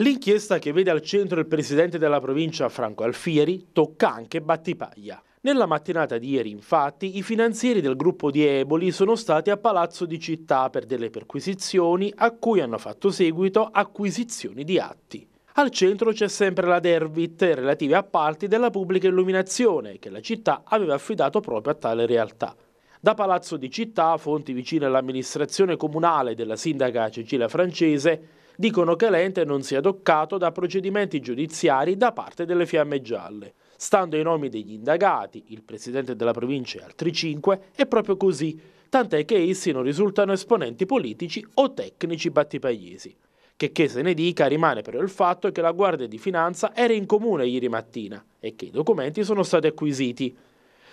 L'inchiesta che vede al centro il presidente della provincia Franco Alfieri tocca anche Battipaglia. Nella mattinata di ieri, infatti, i finanzieri del gruppo di Eboli sono stati a Palazzo di Città per delle perquisizioni a cui hanno fatto seguito acquisizioni di atti. Al centro c'è sempre la Dervit, relativa a parti della pubblica illuminazione, che la città aveva affidato proprio a tale realtà. Da Palazzo di Città, fonti vicine all'amministrazione comunale della sindaca Cecilia Francese, dicono che l'ente non sia toccato da procedimenti giudiziari da parte delle Fiamme Gialle. Stando ai nomi degli indagati, il presidente della provincia e altri cinque, è proprio così, tant'è che essi non risultano esponenti politici o tecnici battipagliesi. Che che se ne dica, rimane però il fatto che la Guardia di Finanza era in comune ieri mattina e che i documenti sono stati acquisiti.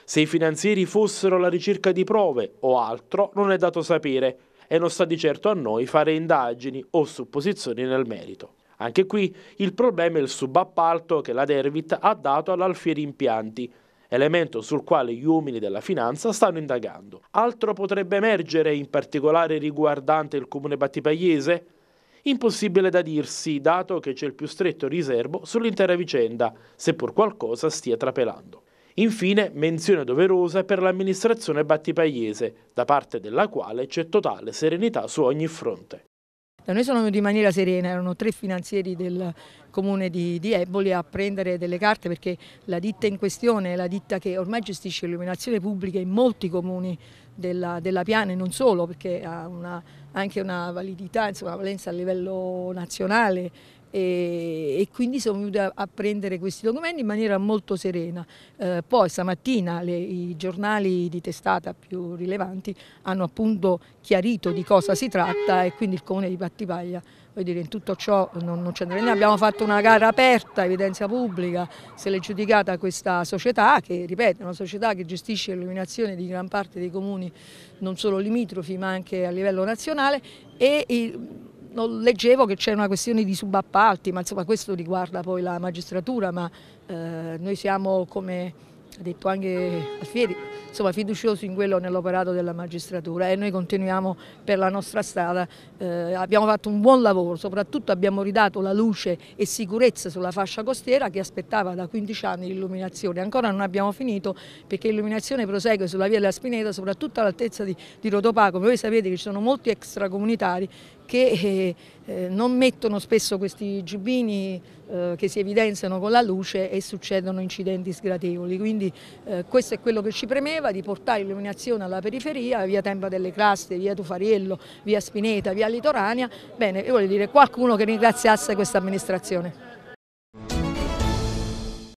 Se i finanzieri fossero alla ricerca di prove o altro, non è dato sapere, e non sta di certo a noi fare indagini o supposizioni nel merito. Anche qui il problema è il subappalto che la Dervit ha dato all'Alfieri Impianti, elemento sul quale gli uomini della finanza stanno indagando. Altro potrebbe emergere, in particolare riguardante il comune battipagliese? Impossibile da dirsi, dato che c'è il più stretto riservo sull'intera vicenda, seppur qualcosa stia trapelando. Infine, menzione doverosa per l'amministrazione battipagliese, da parte della quale c'è totale serenità su ogni fronte. Da noi sono venuti in maniera serena, erano tre finanzieri del comune di, di, Eboli a prendere delle carte perché la ditta in questione è la ditta che ormai gestisce l'illuminazione pubblica in molti comuni della, della, Piana e non solo perché ha una, anche una validità, insomma, una valenza a livello nazionale e, e quindi sono venuta a prendere questi documenti in maniera molto serena. Eh, poi stamattina le, i giornali di testata più rilevanti hanno appunto chiarito di cosa si tratta e quindi il comune di Battipaglia voglio dire, in tutto ciò non, non c'entra niente. Abbiamo fatto una gara aperta, evidenza pubblica, se l'è giudicata questa società che, ripeto, è una società che gestisce l'illuminazione di gran parte dei comuni non solo limitrofi ma anche a livello nazionale e leggevo che c'è una questione di subappalti, ma insomma questo riguarda poi la magistratura, ma eh, noi siamo, come ha detto anche Alfieri, insomma, fiduciosi in quello nell'operato della magistratura e noi continuiamo per la nostra strada. Eh, abbiamo fatto un buon lavoro, soprattutto abbiamo ridato la luce e sicurezza sulla fascia costiera che aspettava da 15 anni l'illuminazione. Ancora non abbiamo finito perché l'illuminazione prosegue sulla via della Spineta, soprattutto all'altezza di, di Rotopaco. Voi sapete che ci sono molti extracomunitari che eh, eh, non mettono spesso questi giubbini eh, che si evidenziano con la luce e succedono incidenti sgradevoli. Quindi questo è quello che ci premeva, di portare illuminazione alla periferia, via Tempa delle Craste, via Tufariello, via Spineta, via Litorania. Bene, io voglio dire qualcuno che ringraziasse questa amministrazione.